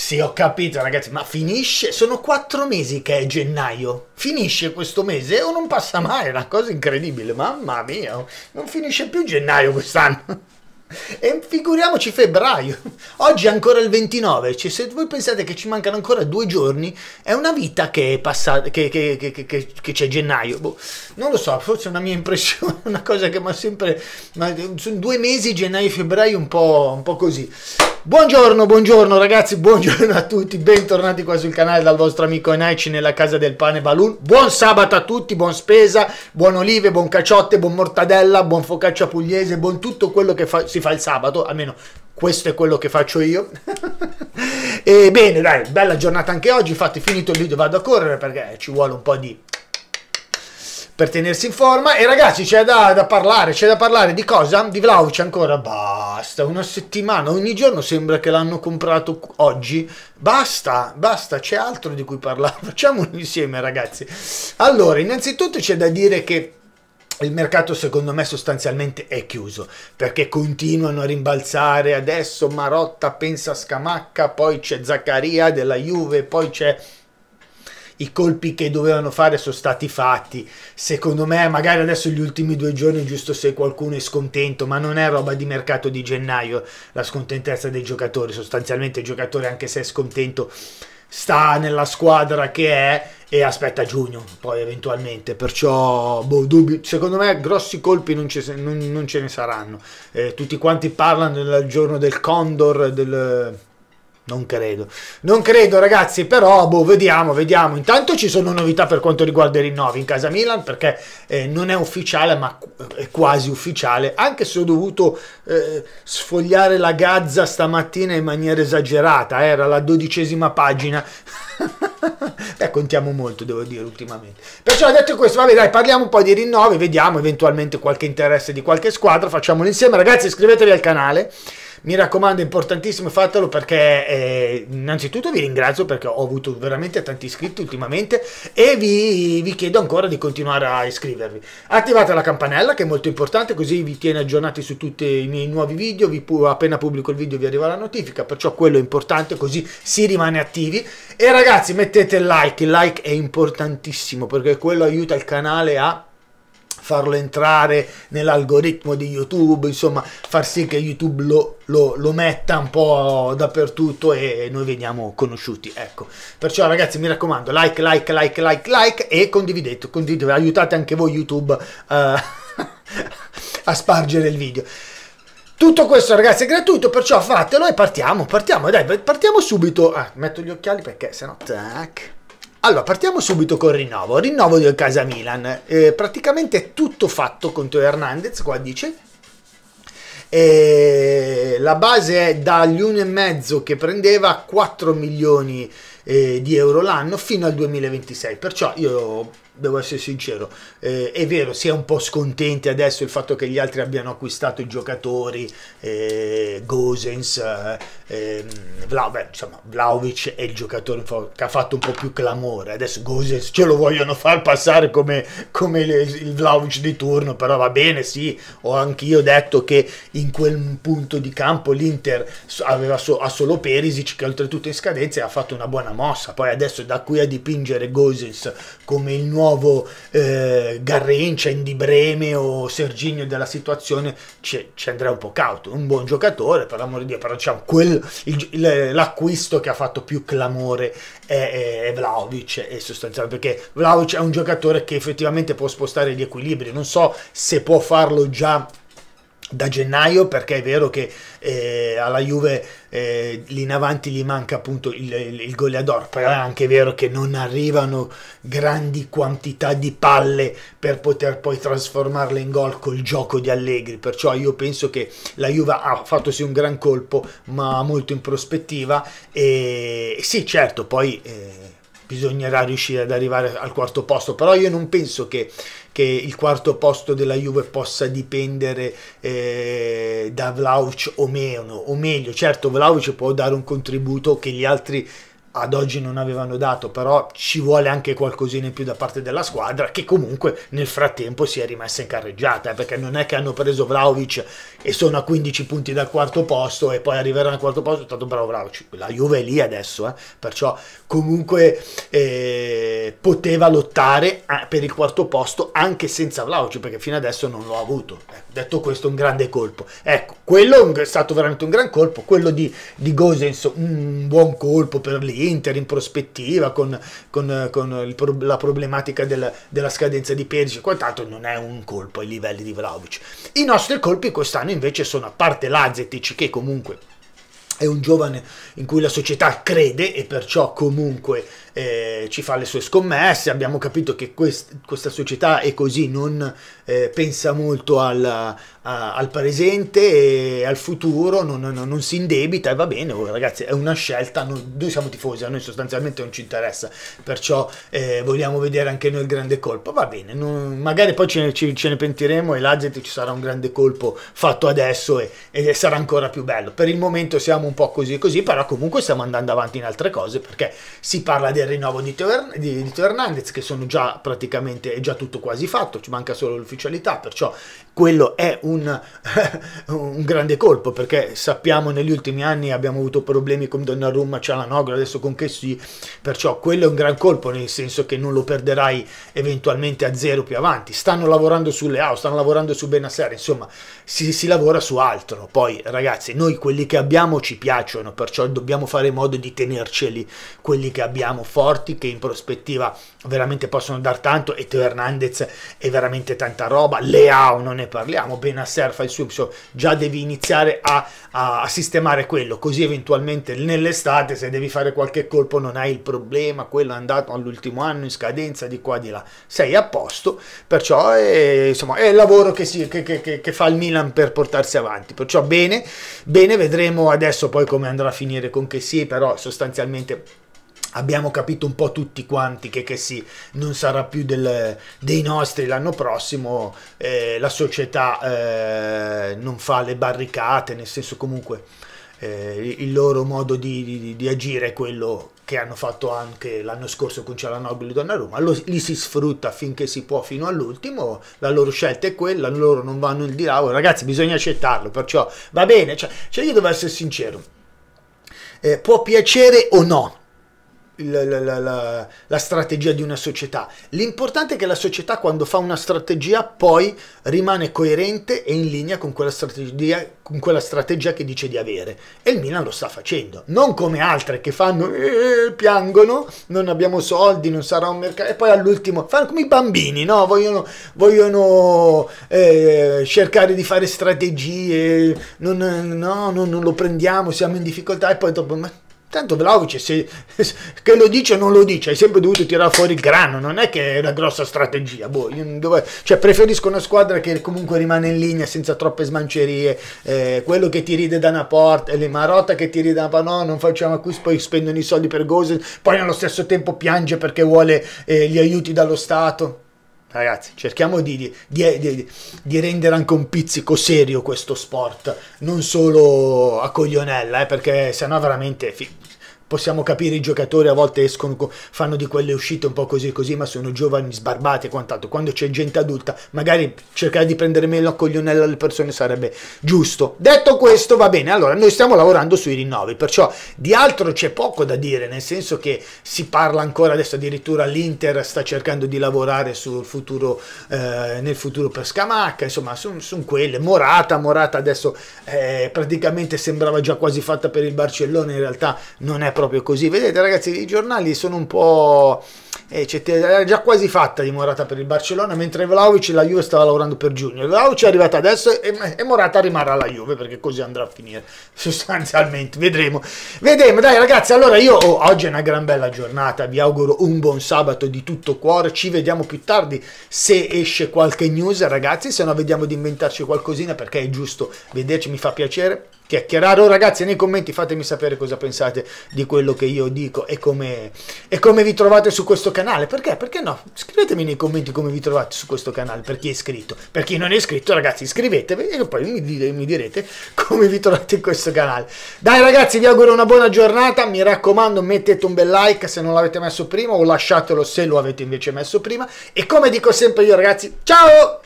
Sì, ho capito ragazzi, ma finisce? Sono quattro mesi che è gennaio. Finisce questo mese o non passa mai, è una cosa incredibile, mamma mia. Non finisce più gennaio quest'anno. E figuriamoci febbraio. Oggi è ancora il 29, cioè, se voi pensate che ci mancano ancora due giorni, è una vita che è passata, che, che, che, che c'è gennaio. Boh, non lo so, forse è una mia impressione, una cosa che mi ha sempre... Ma eh, sono due mesi, gennaio e febbraio, un po', un po' così. Buongiorno, buongiorno ragazzi, buongiorno a tutti, bentornati qua sul canale dal vostro amico Enaici nella casa del pane Balun. Buon sabato a tutti, buon spesa, buon olive, buon caciotte, buon mortadella, buon focaccia pugliese, buon tutto quello che fa si fa il sabato, almeno questo è quello che faccio io. e bene, dai, bella giornata anche oggi, infatti finito il video vado a correre perché ci vuole un po' di per tenersi in forma. E ragazzi, c'è da, da, parlare, c'è da parlare di cosa? Di Vlaovic ancora? Basta, una settimana, ogni giorno sembra che l'hanno comprato oggi. Basta, basta, c'è altro di cui parlare. Facciamolo insieme, ragazzi. Allora, innanzitutto c'è da dire che il mercato secondo me sostanzialmente è chiuso perché continuano a rimbalzare adesso Marotta pensa a Scamacca poi c'è Zaccaria della Juve poi c'è i colpi che dovevano fare sono stati fatti. Secondo me, magari adesso gli ultimi due giorni, giusto se qualcuno è scontento, ma non è roba di mercato di gennaio la scontentezza dei giocatori. Sostanzialmente, il giocatore, anche se è scontento, sta nella squadra che è e aspetta giugno poi eventualmente perciò boh, dubbi. secondo me grossi colpi non, ce, non, non ce ne saranno eh, tutti quanti parlano del giorno del condor del, non credo, non credo ragazzi, però boh, vediamo, vediamo. Intanto ci sono novità per quanto riguarda i rinnovi in casa Milan perché eh, non è ufficiale ma eh, è quasi ufficiale, anche se ho dovuto eh, sfogliare la Gazza stamattina in maniera esagerata, eh, era la dodicesima pagina. Beh, contiamo molto, devo dire, ultimamente. Perciò detto questo, vabbè dai, parliamo un po' di rinnovi, vediamo eventualmente qualche interesse di qualche squadra, facciamolo insieme. Ragazzi iscrivetevi al canale mi raccomando, è importantissimo, fatelo perché eh, innanzitutto vi ringrazio perché ho avuto veramente tanti iscritti ultimamente e vi, vi, chiedo ancora di continuare a iscrivervi. Attivate la campanella che è molto importante così vi tiene aggiornati su tutti i miei nuovi video, vi, appena pubblico il video vi arriva la notifica, perciò quello è importante così si rimane attivi. E ragazzi mettete like, il like è importantissimo perché quello aiuta il canale a farlo entrare nell'algoritmo di YouTube, insomma far sì che YouTube lo, lo, lo, metta un po' dappertutto e noi veniamo conosciuti. Ecco, perciò ragazzi mi raccomando, like, like, like, like, like e condividete, condividete, aiutate anche voi YouTube uh, a spargere il video. Tutto questo ragazzi è gratuito, perciò fatelo e partiamo, partiamo, dai, partiamo subito. Ah, metto gli occhiali perché sennò tac. Allora, partiamo subito col rinnovo. Rinnovo del Casa Milan. Eh, praticamente è tutto fatto con Teo Hernandez, qua dice. Eh, la base è dagli 1,5 che prendeva 4 milioni eh, di euro l'anno fino al 2026. Perciò io devo essere sincero, eh, è vero, si è un po' scontenti adesso il fatto che gli altri abbiano acquistato i giocatori, eh, Gosens, eh, ehm, Vla, beh, insomma, Vlaovic è il giocatore che ha fatto un po' più clamore, adesso Gosens ce lo vogliono far passare come, come il Vlaovic di turno, però va bene, sì, ho anch'io detto che in quel punto di campo l'Inter aveva so ha solo Perisic che oltretutto in scadenza ha fatto una buona mossa, poi adesso da qui a dipingere Gosens come il nuovo nuovo eh, Garrincia, Indi o Serginio della situazione, ci, ci andrà un po' cauto. Un buon giocatore, per l'amor di Dio, però diciamo, quel, l'acquisto che ha fatto più clamore è, è, è Vlaovic, è sostanzialmente perché Vlaovic è un giocatore che effettivamente può spostare gli equilibri. Non so se può farlo già da gennaio perché è vero che eh, alla Juve eh, lì in avanti gli manca appunto il, il, il goleador però è anche vero che non arrivano grandi quantità di palle per poter poi trasformarle in gol col gioco di Allegri perciò io penso che la Juve ha fatto sì un gran colpo ma molto in prospettiva e sì certo poi eh, bisognerà riuscire ad arrivare al quarto posto, però io non penso che, che il quarto posto della Juve possa dipendere eh, da Vlauc o meno, o meglio, certo Vlauc può dare un contributo che gli altri ad oggi non avevano dato, però ci vuole anche qualcosina in più da parte della squadra che comunque nel frattempo si è rimessa in carreggiata, eh, perché non è che hanno preso Vlaovic e sono a 15 punti dal quarto posto e poi arriveranno al quarto posto, è stato bravo Vlaovic, la Juve è lì adesso, eh? perciò comunque eh, poteva lottare eh, per il quarto posto anche senza Vlaovic, perché fino adesso non l'ho avuto. Eh, detto questo, un grande colpo. Ecco, quello è stato veramente un gran colpo, quello di, di Gosens un buon colpo per lì Inter in prospettiva, con, con, con pro, la problematica del, della scadenza di Perisic e quant'altro, non è un colpo ai livelli di Vlaovic. I nostri colpi quest'anno invece sono, a parte Lazetic, che comunque è un giovane in cui la società crede e perciò comunque eh, ci fa le sue scommesse, abbiamo capito che quest questa società è così, non eh, pensa molto al, a, al, presente e al futuro, non, non, non si indebita e va bene, oh, ragazzi è una scelta, noi, noi, siamo tifosi, a noi sostanzialmente non ci interessa, perciò eh, vogliamo vedere anche noi il grande colpo, va bene, non, magari poi ce ne, ce, ce ne pentiremo e l'Azet ci sarà un grande colpo fatto adesso e, e sarà ancora più bello, per il momento siamo un po' così e così, però comunque stiamo andando avanti in altre cose perché si parla del rinnovo di di, di Teo Hernandez che sono già praticamente è già tutto quasi fatto, ci manca solo l'ufficialità, perciò quello è un, un, grande colpo perché sappiamo negli ultimi anni abbiamo avuto problemi con Donnarumma, Cialanogra, adesso con Chessy, perciò quello è un gran colpo nel senso che non lo perderai eventualmente a zero più avanti, stanno lavorando su Leao, stanno lavorando su Benassera, insomma si, si lavora su altro, poi ragazzi noi quelli che abbiamo ci piacciono, perciò dobbiamo fare in modo di tenerceli quelli che abbiamo forti, che in prospettiva veramente possono dar tanto e Teo Hernandez è veramente tanta roba, Leao non è parliamo, Benasser fa il suo episodio, già devi iniziare a, a, a sistemare quello, così eventualmente nell'estate se devi fare qualche colpo non hai il problema, quello è andato all'ultimo anno in scadenza di qua di là, sei a posto, perciò è, insomma, è il lavoro che, si, che, che, che fa il Milan per portarsi avanti, perciò bene, bene, vedremo adesso poi come andrà a finire con che sì, però sostanzialmente abbiamo capito un po' tutti quanti che, che sì, non sarà più del, dei nostri l'anno prossimo, eh, la società eh, non fa le barricate, nel senso comunque eh, il loro modo di, di, di, agire è quello che hanno fatto anche l'anno scorso con Cialanoglu e Donnarumma, lo, li si sfrutta finché si può fino all'ultimo, la loro scelta è quella, loro non vanno il di là, oh, ragazzi bisogna accettarlo, perciò va bene, cioè, cioè io devo essere sincero, eh, può piacere o no la, la, la, la, strategia di una società. L'importante è che la società quando fa una strategia poi rimane coerente e in linea con quella strategia, con quella strategia che dice di avere. E il Milan lo sta facendo, non come altre che fanno, eh, piangono, non abbiamo soldi, non sarà un mercato, e poi all'ultimo fanno come i bambini, no? vogliono, vogliono eh, cercare di fare strategie, non, no, non, non lo prendiamo, siamo in difficoltà e poi dopo... Ma Tanto Vlaovic, se, che lo dice o non lo dice, hai sempre dovuto tirare fuori il grano, non è che è una grossa strategia. Boh, dove, cioè, preferisco una squadra che comunque rimane in linea senza troppe smancerie, eh, quello che ti ride da una porta, le Marotta che ti ride da una porta, no, non facciamo acquisti, poi spendono i soldi per Gosen, poi allo stesso tempo piange perché vuole eh, gli aiuti dallo Stato. Ragazzi, cerchiamo di, di, di, di, rendere anche un pizzico serio questo sport, non solo a coglionella, eh, perché sennò veramente possiamo capire i giocatori a volte escono, fanno di quelle uscite un po' così così, ma sono giovani sbarbati e quant'altro. Quando c'è gente adulta, magari cercare di prendere meno a coglionella alle persone sarebbe giusto. Detto questo, va bene. Allora, noi stiamo lavorando sui rinnovi, perciò di altro c'è poco da dire, nel senso che si parla ancora adesso addirittura l'Inter sta cercando di lavorare sul futuro eh, nel futuro per Scamacca, insomma, sono son quelle. Morata, Morata adesso eh, praticamente sembrava già quasi fatta per il Barcellona, in realtà non è proprio così. Vedete ragazzi, i giornali sono un po'... Eh, era già quasi fatta di Morata per il Barcellona, mentre Vlaovic la Juve stava lavorando per Junior. Vlaovic è arrivata adesso e, e Morata rimarrà alla Juve perché così andrà a finire, sostanzialmente. Vedremo. Vedremo, dai ragazzi, allora io oh, oggi è una gran bella giornata, vi auguro un buon sabato di tutto cuore, ci vediamo più tardi se esce qualche news ragazzi, se no vediamo di inventarci qualcosina perché è giusto vederci, mi fa piacere chiacchierare. Oh, ragazzi, nei commenti fatemi sapere cosa pensate di quello che io dico e come, e come vi trovate su questo canale. Perché? Perché no? Scrivetemi nei commenti come vi trovate su questo canale per chi è iscritto. Per chi non è iscritto, ragazzi, iscrivetevi e poi mi, dire, mi direte come vi trovate in questo canale. Dai, ragazzi, vi auguro una buona giornata. Mi raccomando, mettete un bel like se non l'avete messo prima o lasciatelo se lo avete invece messo prima. E come dico sempre io, ragazzi, ciao!